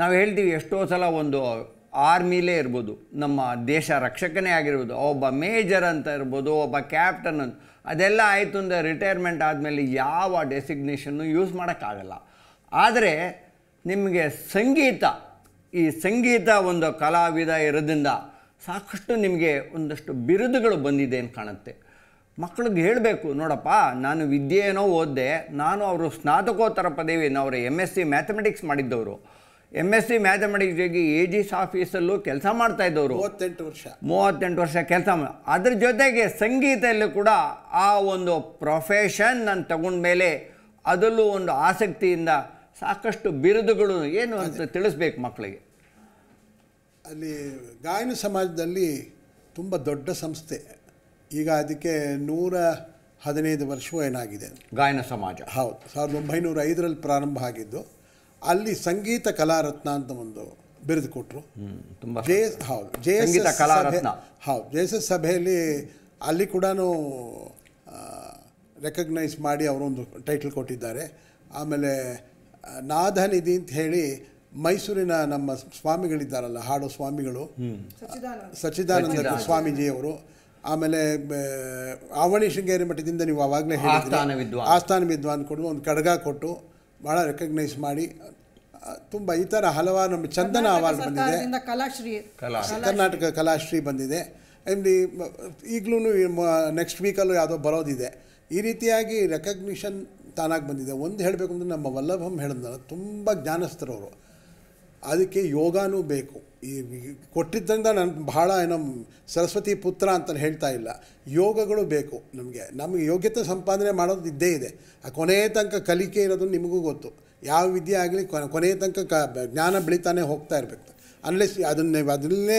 ನಾವು ಹೇಳ್ತೀವಿ ಎಷ್ಟೋ ಸಲ ಒಂದು ಆರ್ಮಿಲೇ ಇರ್ಬೋದು ನಮ್ಮ ದೇಶ ರಕ್ಷಕನೇ ಆಗಿರ್ಬೋದು ಒಬ್ಬ ಮೇಜರ್ ಅಂತ ಇರ್ಬೋದು ಒಬ್ಬ ಕ್ಯಾಪ್ಟನ್ ಅಂತ ಅದೆಲ್ಲ ಆಯಿತು ಅಂದರೆ ರಿಟೈರ್ಮೆಂಟ್ ಆದಮೇಲೆ ಯಾವ ಡೆಸಿಗ್ನೇಷನ್ನು ಯೂಸ್ ಮಾಡೋಕ್ಕಾಗಲ್ಲ ಆದರೆ ನಿಮಗೆ ಸಂಗೀತ ಈ ಸಂಗೀತ ಒಂದು ಕಲಾವಿದ ಇರೋದ್ರಿಂದ ಸಾಕಷ್ಟು ನಿಮಗೆ ಒಂದಷ್ಟು ಬಿರುದುಗಳು ಬಂದಿದೆ ಅಂತ ಕಾಣುತ್ತೆ ಮಕ್ಳಿಗೆ ಹೇಳಬೇಕು ನೋಡಪ್ಪ ನಾನು ವಿದ್ಯೆನೋ ಓದಿದೆ ನಾನು ಅವರು ಸ್ನಾತಕೋತ್ತರ ಪದವಿಯನ್ನು ಅವರು ಎಮ್ ಎಸ್ ಸಿ ಮ್ಯಾಥಮೆಟಿಕ್ಸ್ ಮಾಡಿದ್ದವರು M S C mathematics A G ಆಫೀಸಲ್ಲೂ ಕೆಲಸ ಮಾಡ್ತಾ ಇದ್ದವರು ಮೂವತ್ತೆಂಟು ವರ್ಷ ಮೂವತ್ತೆಂಟು ವರ್ಷ ಕೆಲಸ ಅದ್ರ ಜೊತೆಗೆ ಸಂಗೀತದಲ್ಲೂ ಕೂಡ ಆ ಒಂದು ಪ್ರೊಫೆಷನ್ ನಾನು ತಗೊಂಡ ಮೇಲೆ ಅದರಲ್ಲೂ ಒಂದು ಆಸಕ್ತಿಯಿಂದ ಸಾಕಷ್ಟು ಬಿರುದುಗಳು ಏನು ಅಂತ ತಿಳಿಸ್ಬೇಕು ಮಕ್ಕಳಿಗೆ ಅಲ್ಲಿ ಗಾಯನ ಸಮಾಜದಲ್ಲಿ ತುಂಬ ದೊಡ್ಡ ಸಂಸ್ಥೆ ಈಗ ಅದಕ್ಕೆ ನೂರ ಹದಿನೈದು ವರ್ಷವೂ ಏನಾಗಿದೆ ಗಾಯನ ಸಮಾಜ ಹೌದು ಸಾವಿರದ ಒಂಬೈನೂರ ಐದರಲ್ಲಿ ಪ್ರಾರಂಭ ಆಗಿದ್ದು ಅಲ್ಲಿ ಸಂಗೀತ ಕಲಾರತ್ನ ಅಂತ ಒಂದು ಬಿರಿದು ಕೊಟ್ಟರು ಜೆ ಹೌದು ಜೆ ಎಸ್ ಎಸ್ ಹೌದು ಜೆ ಎಸ್ ಎಸ್ ಸಭೆಯಲ್ಲಿ ಅಲ್ಲಿ ಕೂಡ ರೆಕಗ್ನೈಸ್ ಮಾಡಿ ಅವರೊಂದು ಟೈಟಲ್ ಕೊಟ್ಟಿದ್ದಾರೆ ಆಮೇಲೆ ನಾದನಿಧಿ ಅಂತ ಹೇಳಿ ಮೈಸೂರಿನ ನಮ್ಮ ಸ್ವಾಮಿಗಳಿದ್ದಾರಲ್ಲ ಹಾಡು ಸ್ವಾಮಿಗಳು ಸಚ್ಚಿದಾನಂದ ಸ್ವಾಮೀಜಿಯವರು ಆಮೇಲೆ ಅವಳಿ ಶೃಂಗೇರಿ ಮಠದಿಂದ ನೀವು ಆವಾಗಲೇ ಹೇಳಿ ಆಸ್ಥಾನ ವಿದ್ವಾನ್ ಕೊಡು ಒಂದು ಕಡಗ ಕೊಟ್ಟು ಭಾಳ ರೆಕಗ್ನೈಸ್ ಮಾಡಿ ತುಂಬ ಈ ಥರ ಹಲವಾರು ನಮ್ಮ ಚಂದನ ಅವಾರ್ಡ್ ಬಂದಿದೆ ಕಲಾಶ್ರೀ ಕರ್ನಾಟಕ ಕಲಾಶ್ರೀ ಬಂದಿದೆ ಇಲ್ಲಿ ಈಗಲೂ ನೆಕ್ಸ್ಟ್ ವೀಕಲ್ಲೂ ಯಾವುದೋ ಬರೋದಿದೆ ಈ ರೀತಿಯಾಗಿ ರೆಕಗ್ನಿಷನ್ ತಾನಾಗಿ ಬಂದಿದೆ ಒಂದು ಹೇಳಬೇಕು ಅಂದರೆ ನಮ್ಮ ವಲ್ಲಭಂ ಹೇಳಿದ್ನಲ್ಲ ತುಂಬ ಜ್ಞಾನಸ್ಥರವರು ಅದಕ್ಕೆ ಯೋಗಾನೂ ಬೇಕು ಈ ಕೊಟ್ಟಿದ್ದರಿಂದ ನಾನು ಬಹಳ ಏನೋ ಸರಸ್ವತಿ ಪುತ್ರ ಅಂತ ಹೇಳ್ತಾ ಇಲ್ಲ ಯೋಗಗಳು ಬೇಕು ನಮಗೆ ನಮಗೆ ಯೋಗ್ಯತೆ ಸಂಪಾದನೆ ಮಾಡೋದು ಇದ್ದೇ ಇದೆ ಆ ಕೊನೆಯ ತನಕ ಕಲಿಕೆ ಇರೋದು ನಿಮಗೂ ಗೊತ್ತು ಯಾವ ವಿದ್ಯೆ ಆಗಲಿ ಕೊನೆಯ ತನಕ ಕ ಜ್ಞಾನ ಬೆಳೀತಾನೆ ಹೋಗ್ತಾ ಇರಬೇಕು ಅನ್ಲೆಸ್ ಅದನ್ನೇ ಅದನ್ನೇ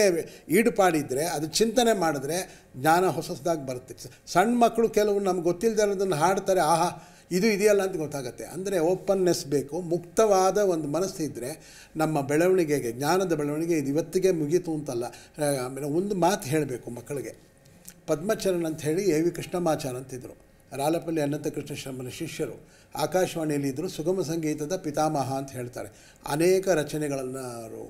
ಈಡುಪಾಡಿದರೆ ಅದು ಚಿಂತನೆ ಮಾಡಿದ್ರೆ ಜ್ಞಾನ ಹೊಸದಾಗಿ ಬರುತ್ತೆ ಸಣ್ಣ ಮಕ್ಕಳು ಕೆಲವು ನಮ್ಗೆ ಗೊತ್ತಿಲ್ಲದೆ ಅದನ್ನು ಹಾಡ್ತಾರೆ ಆಹಾ ಇದು ಇದೆಯಲ್ಲ ಅಂತ ಗೊತ್ತಾಗುತ್ತೆ ಅಂದರೆ ಓಪನ್ನೆಸ್ ಬೇಕು ಮುಕ್ತವಾದ ಒಂದು ಮನಸ್ಸು ಇದ್ದರೆ ನಮ್ಮ ಬೆಳವಣಿಗೆಗೆ ಜ್ಞಾನದ ಬೆಳವಣಿಗೆ ಇದು ಇವತ್ತಿಗೆ ಮುಗೀತು ಅಂತಲ್ಲ ಆಮೇಲೆ ಒಂದು ಮಾತು ಹೇಳಬೇಕು ಮಕ್ಕಳಿಗೆ ಪದ್ಮಚರಣ್ ಅಂತ ಹೇಳಿ ಎ ವಿ ಕೃಷ್ಣಮಾಚಾರ ಅಂತಿದ್ದರು ರಾಲಪಲ್ಲಿ ಅನಂತ ಕೃಷ್ಣ ಶರ್ಮನ ಶಿಷ್ಯರು ಆಕಾಶವಾಣಿಯಲ್ಲಿ ಇದ್ದರು ಸುಗಮ ಸಂಗೀತದ ಪಿತಾಮಹ ಅಂತ ಹೇಳ್ತಾರೆ ಅನೇಕ ರಚನೆಗಳನ್ನು ಅವರು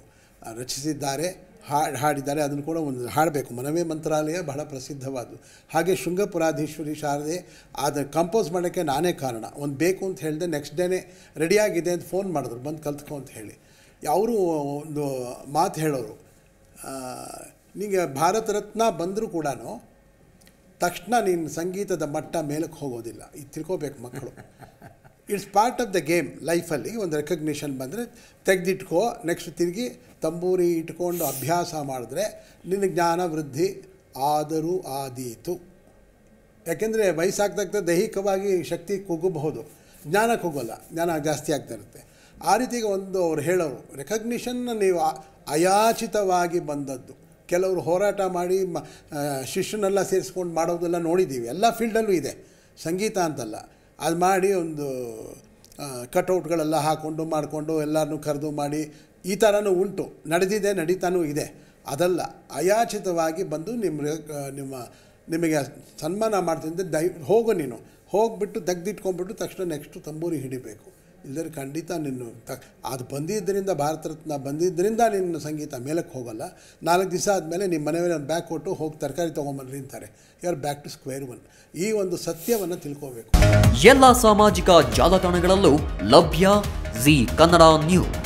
ರಚಿಸಿದ್ದಾರೆ ಹಾಡು ಹಾಡಿದ್ದಾರೆ ಅದನ್ನು ಕೂಡ ಒಂದು ಹಾಡಬೇಕು ಮನವೇ ಮಂತ್ರಾಲಯ ಬಹಳ ಪ್ರಸಿದ್ಧವಾದ್ದು ಹಾಗೆ ಶೃಂಗಪುರಾಧೀಶ್ವರಿ ಶಾರದೆ ಅದನ್ನು ಕಂಪೋಸ್ ಮಾಡೋಕ್ಕೆ ನಾನೇ ಕಾರಣ ಒಂದು ಬೇಕು ಅಂತ ಹೇಳಿದೆ ನೆಕ್ಸ್ಟ್ ಡೇನೇ ರೆಡಿಯಾಗಿದೆ ಅಂತ ಫೋನ್ ಮಾಡಿದ್ರು ಬಂದು ಕಲ್ತ್ಕೊ ಅಂತ ಹೇಳಿ ಅವರು ಒಂದು ಮಾತು ಹೇಳೋರು ನಿಮಗೆ ಭಾರತ ರತ್ನ ಬಂದರೂ ಕೂಡ ತಕ್ಷಣ ನೀನು ಸಂಗೀತದ ಮಟ್ಟ ಮೇಲಕ್ಕೆ ಹೋಗೋದಿಲ್ಲ ಇದು ತಿಳ್ಕೋಬೇಕು ಮಕ್ಕಳು it's part of the game ಲೈಫಲ್ಲಿ ಒಂದು ರೆಕಗ್ನಿಷನ್ ಬಂದರೆ ತೆಗೆದಿಟ್ಕೋ ನೆಕ್ಸ್ಟ್ ತಿರುಗಿ ತಂಬೂರಿ ಇಟ್ಕೊಂಡು ಅಭ್ಯಾಸ ಮಾಡಿದ್ರೆ ನಿನ್ನ ಜ್ಞಾನ ವೃದ್ಧಿ ಆದರೂ ಆದೀತು ಯಾಕೆಂದರೆ ವಯಸ್ಸಾಗ್ದಾಗ್ತಾ ದೈಹಿಕವಾಗಿ ಶಕ್ತಿ ಕುಗ್ಗಬಹುದು ಜ್ಞಾನ ಕೂಗಲ್ಲ ಜ್ಞಾನ ಜಾಸ್ತಿ ಆಗ್ತಾ ಇರುತ್ತೆ ಆ ರೀತಿಗೆ ಒಂದು ಅವ್ರು ಹೇಳೋರು ರೆಕಗ್ನಿಷನ್ನ ನೀವು ಅಯಾಚಿತವಾಗಿ ಬಂದದ್ದು ಕೆಲವರು ಹೋರಾಟ ಮಾಡಿ ಮ ಶಿಷ್ಯನೆಲ್ಲ ಸೇರಿಸ್ಕೊಂಡು ಮಾಡೋದೆಲ್ಲ ನೋಡಿದ್ದೀವಿ ಎಲ್ಲ ಫೀಲ್ಡಲ್ಲೂ ಇದೆ ಸಂಗೀತ ಅಂತಲ್ಲ ಅದು ಮಾಡಿ ಒಂದು ಕಟೌಟ್ಗಳೆಲ್ಲ ಹಾಕ್ಕೊಂಡು ಮಾಡಿಕೊಂಡು ಎಲ್ಲರನ್ನೂ ಕರೆದು ಮಾಡಿ ಈ ಥರನೂ ಉಂಟು ನಡೆದಿದೆ ನಡೀತಾನೂ ಇದೆ ಅದಲ್ಲ ಅಯಾಚಿತವಾಗಿ ಬಂದು ನಿಮ್ಮ ನಿಮ್ಮ ನಿಮಗೆ ಸನ್ಮಾನ ಮಾಡ್ತೀನಿ ದಯ ಹೋಗು ನೀನು ಹೋಗಿಬಿಟ್ಟು ತೆಗ್ದಿಟ್ಕೊಂಡ್ಬಿಟ್ಟು ತಕ್ಷಣ ನೆಕ್ಸ್ಟು ತಂಬೂರಿ ಹಿಡಿಬೇಕು ಇಲ್ಲದ್ರೆ ಖಂಡಿತ ನೀನು ಅದು ಬಂದಿದ್ದರಿಂದ ಭಾರತ ರತ್ನ ಬಂದಿದ್ದರಿಂದ ನಿನ್ನ ಸಂಗೀತ ಮೇಲಕ್ಕೆ ಹೋಗಲ್ಲ ನಾಲ್ಕು ದಿವಸ ಆದಮೇಲೆ ನಿಮ್ಮ ಮೇಲೆ ಒಂದು ಬ್ಯಾಗ್ ಕೊಟ್ಟು ಹೋಗಿ ತರಕಾರಿ ತೊಗೊಂಬಂದು ಅಂತಾರೆ you are back to square one ಈ ಒಂದು ಸತ್ಯವನ್ನು ತಿಳ್ಕೋಬೇಕು ಎಲ್ಲ ಸಾಮಾಜಿಕ ಜಾಲತಾಣಗಳಲ್ಲೂ ಲಭ್ಯ ಜಿ ಕನ್ನಡ ನ್ಯೂಸ್